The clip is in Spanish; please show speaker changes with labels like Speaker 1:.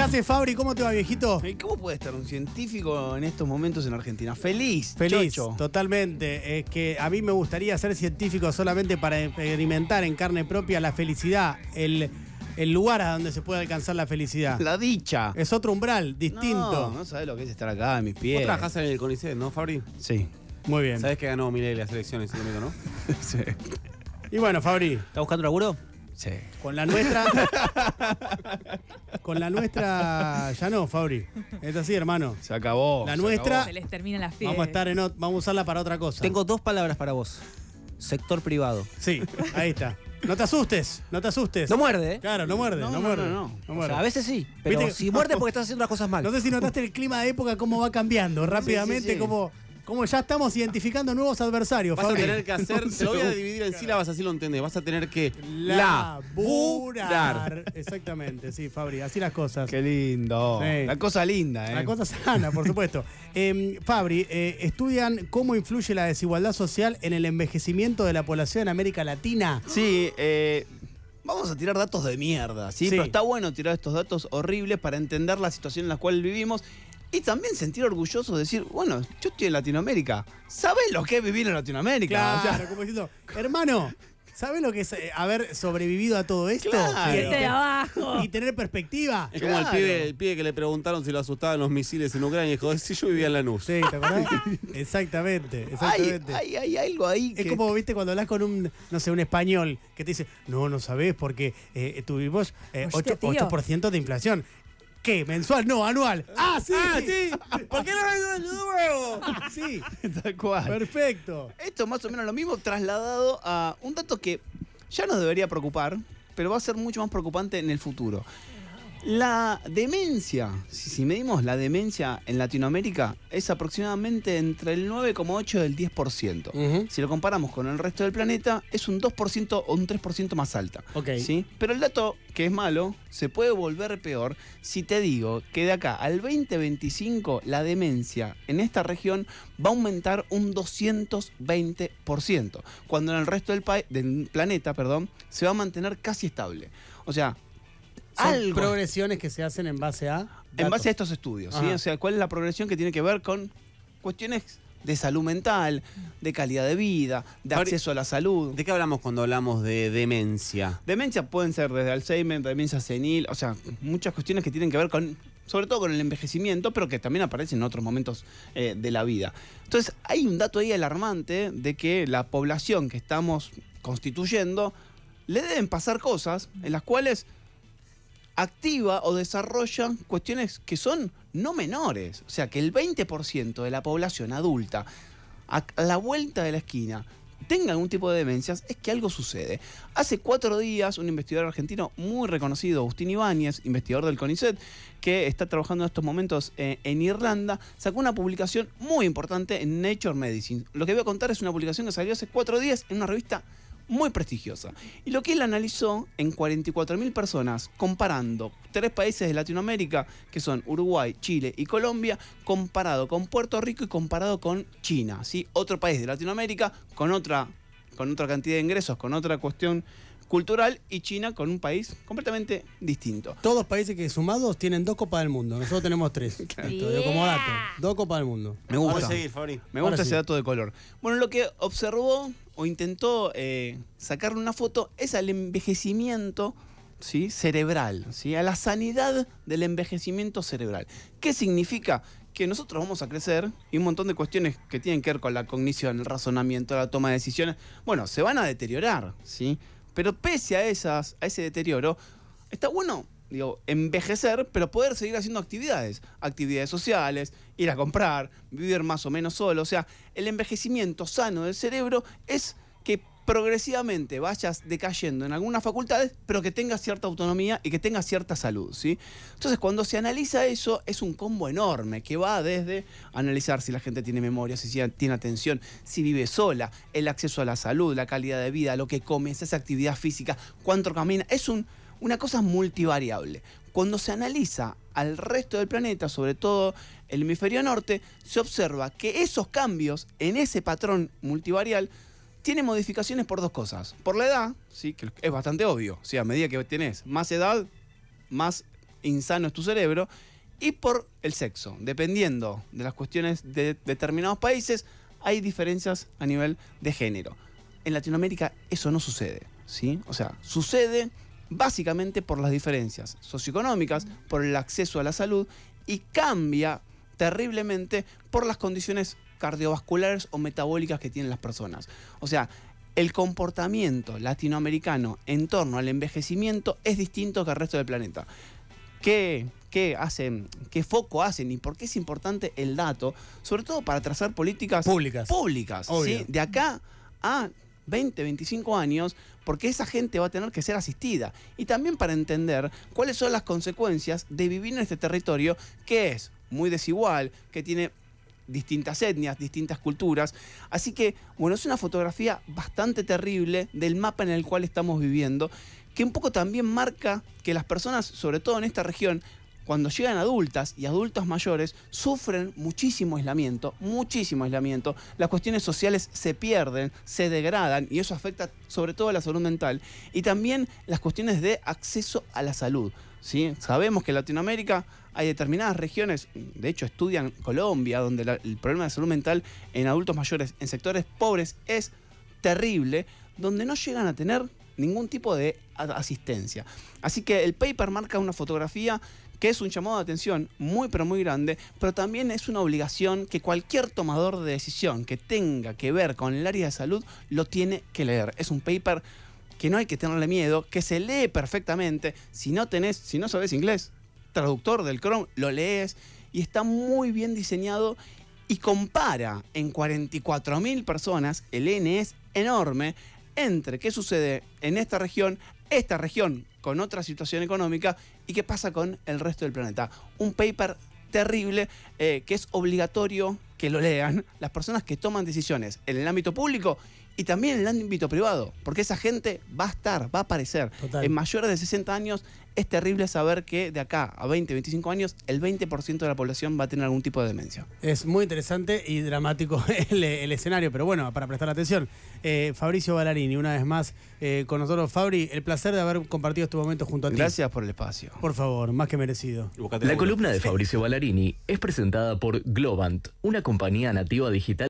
Speaker 1: ¿Qué hace Fabri? ¿Cómo te va, viejito? Eh, ¿Cómo puede estar un científico en estos momentos en Argentina? Feliz. Feliz, totalmente. Es que a mí me gustaría ser científico solamente para experimentar en carne propia la felicidad, el, lugar a donde se puede alcanzar la felicidad. La dicha. Es otro umbral, distinto. No, sabes lo que es estar acá, en mis pies. Vos trabajás en el CONICET, ¿no, Fabri? Sí. Muy bien. Sabes que ganó Miley las elecciones, día, ¿no? sí. Y bueno, Fabri. ¿Estás buscando laburo? Sí. Con la nuestra. Con la nuestra ya no, Fabri. Es así, hermano. Se acabó. La nuestra. Se
Speaker 2: les termina la fiesta. Vamos a estar
Speaker 1: en vamos a usarla para otra cosa. Tengo dos palabras para vos. Sector privado. Sí, ahí está. No te asustes, no te asustes. No muerde, ¿eh? Claro, no muerde, no, no, no No, no a veces sí, pero si muerde porque estás haciendo las cosas mal. No sé si notaste el clima de época, cómo va cambiando rápidamente, cómo... como como ya estamos identificando nuevos adversarios, Vas a tener que hacer, te lo voy a dividir en sílabas, así lo entendés. Vas a tener que laburar. Exactamente, sí, Fabri, así las cosas. Qué lindo. La cosa linda, ¿eh? La cosa sana, por supuesto. Em, Fabri, eh, estudian cómo influye la desigualdad social en el envejecimiento de la población en América Latina. Sí, eh, Vamos a tirar datos de mierda, ¿sí? Pero está
Speaker 2: bueno tirar estos datos horribles para entender la situación en la cual vivimos y también sentir orgulloso
Speaker 1: de decir, bueno, yo estoy en Latinoamérica. ¿Sabes lo que es vivir en Latinoamérica? Claro, como diciendo, hermano, ¿Sabes lo que es eh, haber sobrevivido a todo esto? Y, tener perspectiva. Es como el, pibe, que le preguntaron si lo asustaban los misiles en Ucrania y dijo, si yo vivía en la nube. Sí, ¿te acordás? exactamente, exactamente. Hay, algo ahí. Es como, viste, cuando hablas con un, no sé, un español que te dice, no, no sabes porque eh, tuvimos 8 eh, de inflación. ¿Qué? ¿Mensual? No, anual. ¡Ah, sí! Ah, sí! ¿Por qué no vengo
Speaker 2: de nuevo? Sí, tal cual. Perfecto. Esto es más o menos lo mismo trasladado a un dato que ya nos debería preocupar, pero va a ser mucho más preocupante en el futuro. La demencia, si, medimos la demencia en Latinoamérica, es aproximadamente entre el 9,8 y el 10%. Si lo comparamos con el resto del planeta, es un 2% o un 3% más alta. Okay. ¿sí? Pero el dato que es malo se puede volver peor si te digo que de acá al 2025 la demencia en esta región va a aumentar un 220%, cuando en el resto del, del planeta perdón, se va a mantener casi estable. O sea,
Speaker 1: son progresiones que se hacen en base a.
Speaker 2: En base a estos estudios, ¿sí? O
Speaker 1: sea, ¿cuál es la progresión que
Speaker 2: tiene que ver con cuestiones de salud mental, de calidad de vida, de acceso a la salud. ¿De qué hablamos cuando hablamos de demencia? Demencia pueden ser desde Alzheimer, demencia senil, o sea, muchas cuestiones que tienen que ver con, sobre todo con el envejecimiento, pero que también aparecen en otros momentos eh, de la vida. Entonces, hay un dato ahí alarmante de que la población que estamos constituyendo le deben pasar cosas en las cuales activa o desarrolla cuestiones que son no menores. O sea, que el 20% de la población adulta a la vuelta de la esquina tenga algún tipo de demencias, es que algo sucede. Hace cuatro días, un investigador argentino muy reconocido, Agustín Ibáñez, investigador del CONICET, que está trabajando en estos momentos eh, en Irlanda, sacó una publicación muy importante en Nature Medicine. Lo que voy a contar es una publicación que salió hace cuatro días en una revista muy prestigiosa. Y lo que él analizó en 44.000 personas, comparando tres países de Latinoamérica, que son Uruguay, Chile y Colombia, comparado con Puerto Rico y comparado con China, ¿sí? Otro país de Latinoamérica con otra, con otra cantidad de ingresos, con otra cuestión cultural y China con un país completamente distinto.
Speaker 1: Todos los países que sumados tienen dos Copas del Mundo. Nosotros tenemos tres. Como dato. Dos Copas del Mundo. Me gusta. Me gusta ese dato de color. Bueno, lo que observó o intentó
Speaker 2: sacar eh, sacarle una foto es al envejecimiento ¿sí? cerebral, ¿sí? a la sanidad del envejecimiento cerebral. ¿Qué significa? Que nosotros vamos a crecer y un montón de cuestiones que tienen que ver con la cognición, el razonamiento, la toma de decisiones, bueno, se van a deteriorar, ¿sí? Pero pese a, esas, a ese deterioro, está bueno digo, envejecer, pero poder seguir haciendo actividades. Actividades sociales, ir a comprar, vivir más o menos solo. O sea, el envejecimiento sano del cerebro es que progresivamente vayas decayendo en algunas facultades, pero que tenga cierta autonomía y que tenga cierta salud, ¿sí? Entonces, cuando se analiza eso, es un combo enorme que va desde analizar si la gente tiene memoria, si tiene atención, si vive sola, el acceso a la salud, la calidad de vida, lo que come, esa actividad física, cuánto camina, es un, una cosa multivariable. Cuando se analiza al resto del planeta, sobre todo el hemisferio norte, se observa que esos cambios en ese patrón multivarial tiene modificaciones por dos cosas. Por la edad, sí, que es bastante obvio. sea, a medida que tenés más edad, más insano es tu cerebro. Y por el sexo. Dependiendo de las cuestiones de determinados países, hay diferencias a nivel de género. En Latinoamérica eso no sucede. ¿sí? O sea, sucede básicamente por las diferencias socioeconómicas, por el acceso a la salud y cambia terriblemente por las condiciones cardiovasculares o metabólicas que tienen las personas. O sea, el comportamiento latinoamericano en torno al envejecimiento es distinto que el resto del planeta. ¿Qué, qué hacen, qué foco hacen y por qué es importante el dato, sobre todo para trazar políticas públicas, públicas de acá a 20, 25 años, porque esa gente va a tener que ser asistida. Y también para entender cuáles son las consecuencias de vivir en este territorio que es muy desigual, que tiene distintas etnias, distintas culturas. Así que, bueno, es una fotografía bastante terrible del mapa en el cual estamos viviendo, que un poco también marca que las personas, sobre todo en esta región, cuando llegan adultas y adultos mayores, sufren muchísimo aislamiento, muchísimo aislamiento. Las cuestiones sociales se pierden, se degradan y eso afecta sobre todo a la salud mental y también las cuestiones de acceso a la salud. ¿sí? Sabemos que en Latinoamérica hay determinadas regiones, de hecho estudian Colombia, donde el problema de salud mental en adultos mayores en sectores pobres es terrible, donde no llegan a tener ningún tipo de asistencia. Así que el paper marca una fotografía que es un llamado de atención muy pero muy grande, pero también es una obligación que cualquier tomador de decisión que tenga que ver con el área de salud lo tiene que leer. Es un paper que no hay que tenerle miedo, que se lee perfectamente. Si no tenés, si no sabes inglés, traductor del Chrome, lo lees y está muy bien diseñado y compara en 44.000 personas, el N es enorme, entre qué sucede en esta región, esta región con otra situación económica y qué pasa con el resto del planeta. Un paper terrible eh, que es obligatorio que lo lean las personas que toman decisiones en el ámbito público y también en el ámbito privado, porque esa gente va a estar, va a aparecer. En mayores de 60 años es terrible saber que de acá a 20, 25 años el 20% de la población va a tener algún tipo de demencia.
Speaker 1: Es muy interesante y dramático el, escenario, pero bueno, para prestar atención, eh, Fabricio Ballarini, una vez más eh, con nosotros. Fabri, el placer de haber compartido este momento junto a ti. Gracias por el espacio. Por favor, más que merecido. la columna de Fabricio Ballarini es presentada por Globant, una compañía nativa digital